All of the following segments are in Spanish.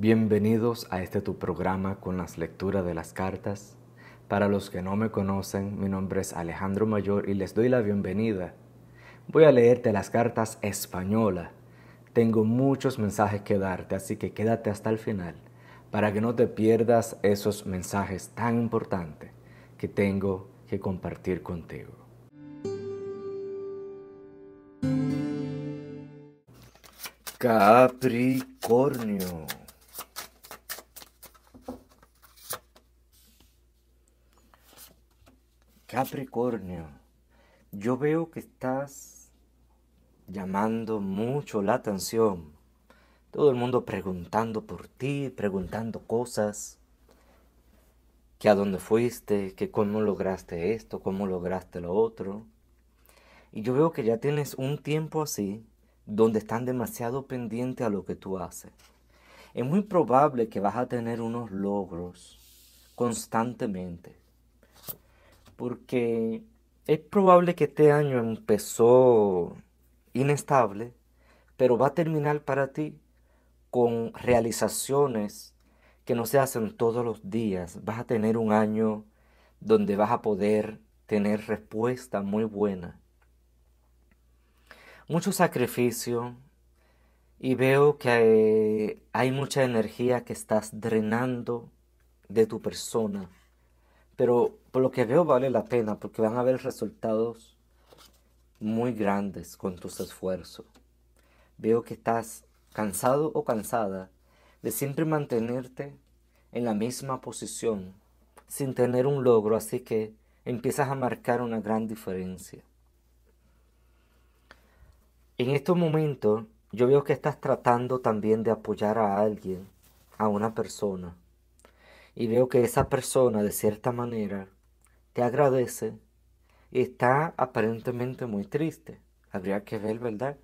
Bienvenidos a este tu programa con las lecturas de las cartas. Para los que no me conocen, mi nombre es Alejandro Mayor y les doy la bienvenida. Voy a leerte las cartas española. Tengo muchos mensajes que darte, así que quédate hasta el final para que no te pierdas esos mensajes tan importantes que tengo que compartir contigo. Capricornio. Capricornio, yo veo que estás llamando mucho la atención. Todo el mundo preguntando por ti, preguntando cosas. Que a dónde fuiste, que cómo lograste esto, cómo lograste lo otro. Y yo veo que ya tienes un tiempo así donde están demasiado pendientes a lo que tú haces. Es muy probable que vas a tener unos logros constantemente porque es probable que este año empezó inestable, pero va a terminar para ti con realizaciones que no se hacen todos los días. Vas a tener un año donde vas a poder tener respuesta muy buena. Mucho sacrificio y veo que hay, hay mucha energía que estás drenando de tu persona pero por lo que veo vale la pena porque van a haber resultados muy grandes con tus esfuerzos. Veo que estás cansado o cansada de siempre mantenerte en la misma posición sin tener un logro, así que empiezas a marcar una gran diferencia. En estos momentos yo veo que estás tratando también de apoyar a alguien, a una persona, y veo que esa persona de cierta manera te agradece y está aparentemente muy triste. Habría que ver, ¿verdad?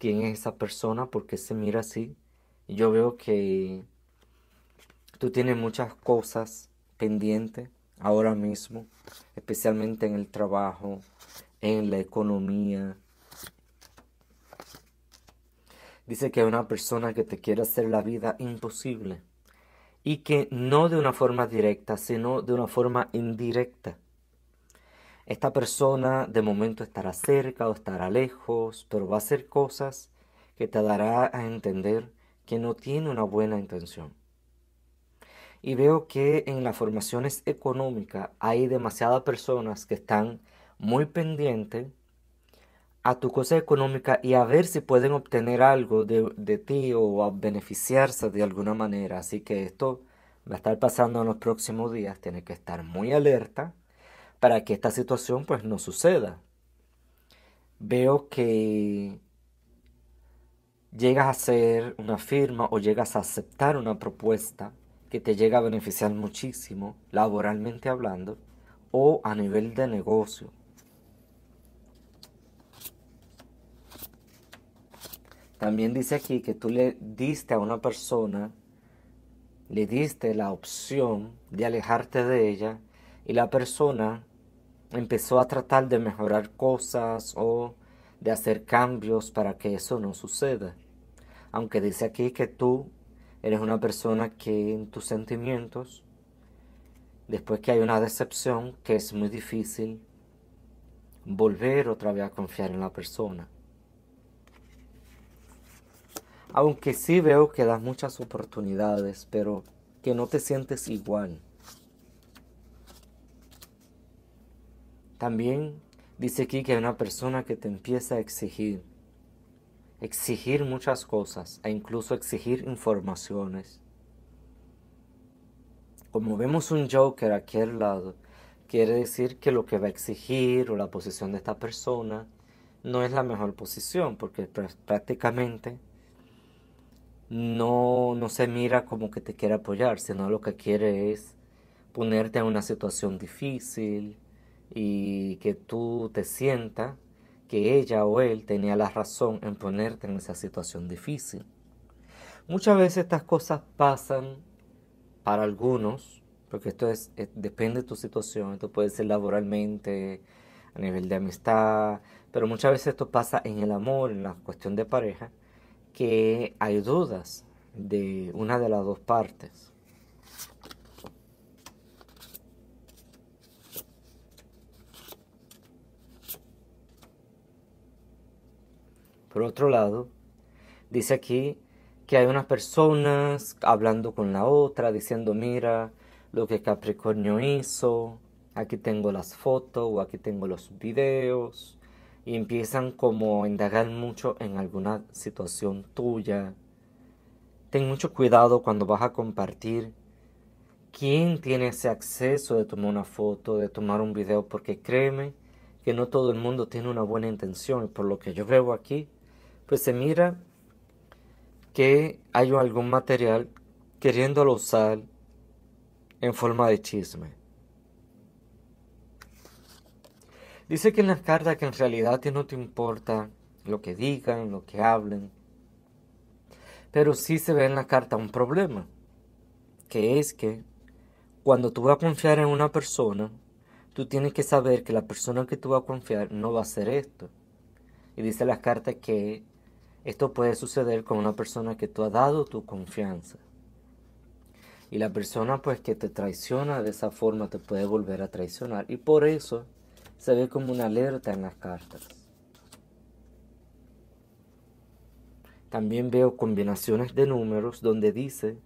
¿Quién es esa persona? ¿Por qué se mira así? Yo veo que tú tienes muchas cosas pendientes ahora mismo, especialmente en el trabajo, en la economía. Dice que hay una persona que te quiere hacer la vida imposible y que no de una forma directa, sino de una forma indirecta. Esta persona de momento estará cerca o estará lejos, pero va a hacer cosas que te dará a entender que no tiene una buena intención. Y veo que en las formaciones económicas hay demasiadas personas que están muy pendientes a tu cosa económica y a ver si pueden obtener algo de, ti o a beneficiarse de alguna manera. Así que esto va a estar pasando en los próximos días. Tienes que estar muy alerta para que esta situación pues no suceda. Veo que llegas a hacer una firma o llegas a aceptar una propuesta que te llega a beneficiar muchísimo laboralmente hablando o a nivel de negocio. También dice aquí que tú le diste a una persona, le diste la opción de alejarte de ella y la persona empezó a tratar de mejorar cosas o de hacer cambios para que eso no suceda. Aunque dice aquí que tú eres una persona que en tus sentimientos, después que hay una decepción, que es muy difícil volver otra vez a confiar en la persona. Aunque sí veo que das muchas oportunidades, pero que no te sientes igual. También dice aquí que hay una persona que te empieza a exigir. Exigir muchas cosas e incluso exigir informaciones. Como vemos un Joker aquí al lado, quiere decir que lo que va a exigir o la posición de esta persona no es la mejor posición porque prácticamente no, no se mira como que te quiere apoyar, sino lo que quiere es ponerte en una situación difícil y que tú te sientas que ella o él tenía la razón en ponerte en esa situación difícil. Muchas veces estas cosas pasan para algunos, porque esto depende de tu situación, esto puede ser laboralmente, a nivel de amistad, pero muchas veces esto pasa en el amor, en la cuestión de pareja, que hay dudas de una de las dos partes. Por otro lado, dice aquí que hay unas personas hablando con la otra, diciendo, mira lo que Capricornio hizo, aquí tengo las fotos o aquí tengo los videos, y empiezan como a indagar mucho en alguna situación tuya. Ten mucho cuidado cuando vas a compartir quién tiene ese acceso de tomar una foto, de tomar un video, porque créeme que no todo el mundo tiene una buena intención. por lo que yo veo aquí, pues se mira que hay algún material queriéndolo usar en forma de chisme. Dice que en las cartas que en realidad no te importa lo que digan, lo que hablen, pero sí se ve en la carta un problema, que es que cuando tú vas a confiar en una persona, tú tienes que saber que la persona que tú vas a confiar no va a hacer esto. Y dice las cartas que esto puede suceder con una persona que tú has dado tu confianza. Y la persona pues que te traiciona de esa forma te puede volver a traicionar. Y por eso se ve como una alerta en las cartas. También veo combinaciones de números donde dice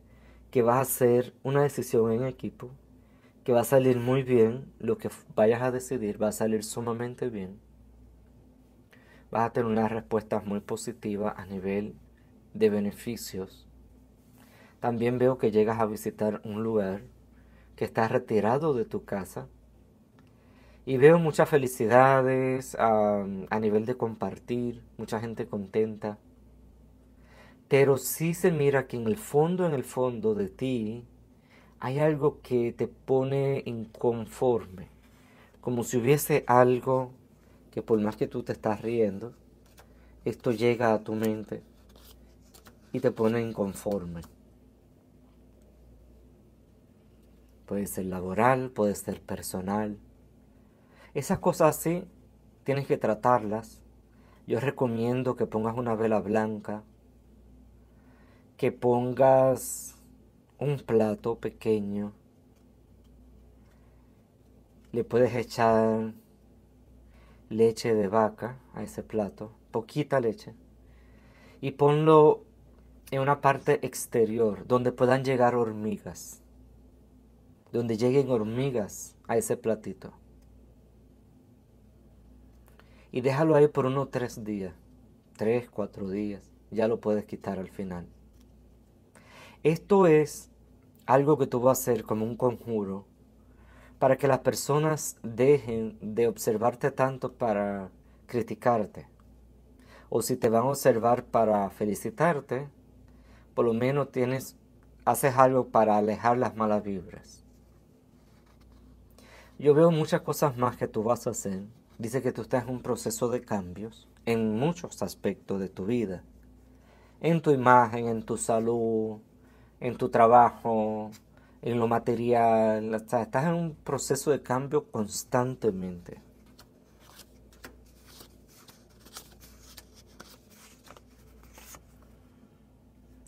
que vas a hacer una decisión en equipo, que va a salir muy bien, lo que vayas a decidir va a salir sumamente bien. Vas a tener unas respuestas muy positivas a nivel de beneficios. También veo que llegas a visitar un lugar que está retirado de tu casa y veo muchas felicidades a, nivel de compartir, mucha gente contenta. Pero sí se mira que en el fondo, en el fondo de ti, hay algo que te pone inconforme. Como si hubiese algo que por más que tú te estás riendo, esto llega a tu mente y te pone inconforme. Puede ser laboral, puede ser personal. Esas cosas así tienes que tratarlas. Yo recomiendo que pongas una vela blanca, que pongas un plato pequeño. Le puedes echar leche de vaca a ese plato, poquita leche, y ponlo en una parte exterior donde puedan llegar hormigas, donde lleguen hormigas a ese platito y déjalo ahí por unos tres días, tres, cuatro días, ya lo puedes quitar al final. Esto es algo que tú vas a hacer como un conjuro para que las personas dejen de observarte tanto para criticarte. O si te van a observar para felicitarte, por lo menos tienes, haces algo para alejar las malas vibras. Yo veo muchas cosas más que tú vas a hacer dice que tú estás en un proceso de cambios en muchos aspectos de tu vida. En tu imagen, en tu salud, en tu trabajo, en lo material. estás en un proceso de cambio constantemente.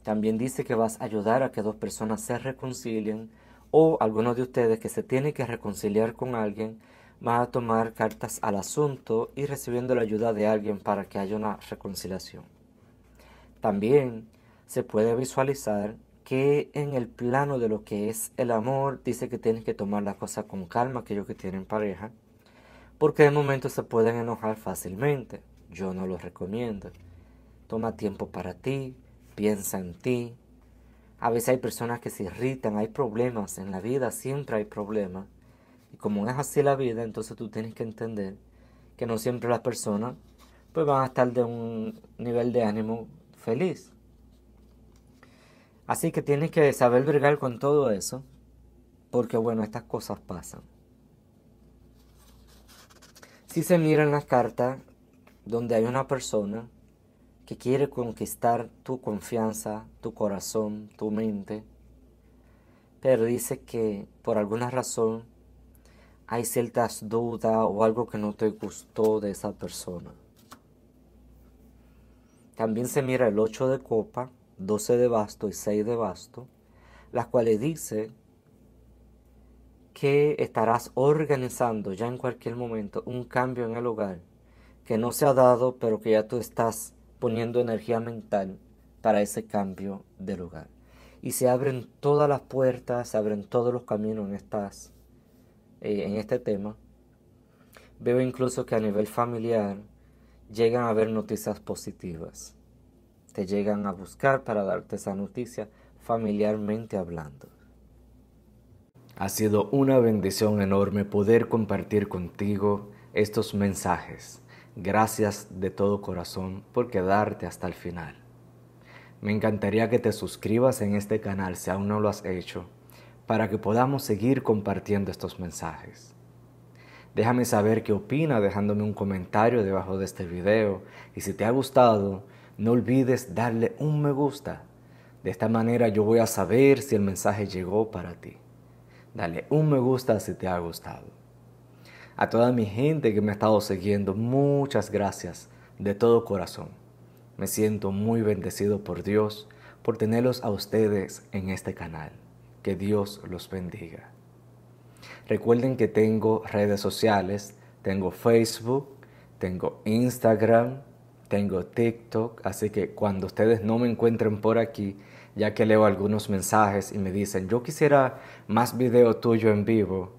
También dice que vas a ayudar a que dos personas se reconcilien o algunos de ustedes que se tienen que reconciliar con alguien va a tomar cartas al asunto y recibiendo la ayuda de alguien para que haya una reconciliación. También se puede visualizar que en el plano de lo que es el amor dice que tienes que tomar las cosas con calma aquellos que tienen pareja, porque de momento se pueden enojar fácilmente. Yo no lo recomiendo. Toma tiempo para ti, piensa en ti. A veces hay personas que se irritan, hay problemas en la vida, siempre hay problemas como es así la vida, entonces tú tienes que entender que no siempre las personas pues van a estar de un nivel de ánimo feliz. Así que tienes que saber bregar con todo eso, porque bueno, estas cosas pasan. Si se miran las cartas donde hay una persona que quiere conquistar tu confianza, tu corazón, tu mente, pero dice que por alguna razón hay ciertas dudas o algo que no te gustó de esa persona. También se mira el 8 de copa, 12 de basto y 6 de basto, las cuales dice que estarás organizando ya en cualquier momento un cambio en el hogar que no se ha dado, pero que ya tú estás poniendo energía mental para ese cambio del lugar. Y se abren todas las puertas, se abren todos los caminos en estas eh, en este tema, veo incluso que a nivel familiar llegan a ver noticias positivas. Te llegan a buscar para darte esa noticia familiarmente hablando. Ha sido una bendición enorme poder compartir contigo estos mensajes. Gracias de todo corazón por quedarte hasta el final. Me encantaría que te suscribas en este canal si aún no lo has hecho para que podamos seguir compartiendo estos mensajes. Déjame saber qué opina dejándome un comentario debajo de este video y si te ha gustado, no olvides darle un me gusta. De esta manera yo voy a saber si el mensaje llegó para ti. Dale un me gusta si te ha gustado. A toda mi gente que me ha estado siguiendo, muchas gracias de todo corazón. Me siento muy bendecido por Dios por tenerlos a ustedes en este canal. Que Dios los bendiga. Recuerden que tengo redes sociales, tengo Facebook, tengo Instagram, tengo TikTok, así que cuando ustedes no me encuentren por aquí, ya que leo algunos mensajes y me dicen, yo quisiera más video tuyo en vivo,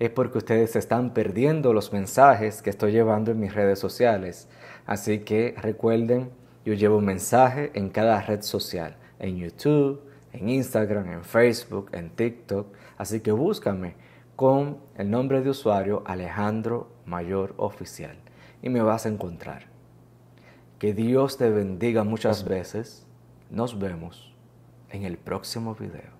es porque ustedes están perdiendo los mensajes que estoy llevando en mis redes sociales. Así que recuerden, yo llevo un mensaje en cada red social, en YouTube, en Instagram, en Facebook, en TikTok. Así que búscame con el nombre de usuario Alejandro Mayor Oficial y me vas a encontrar. Que Dios te bendiga muchas veces. Nos vemos en el próximo video.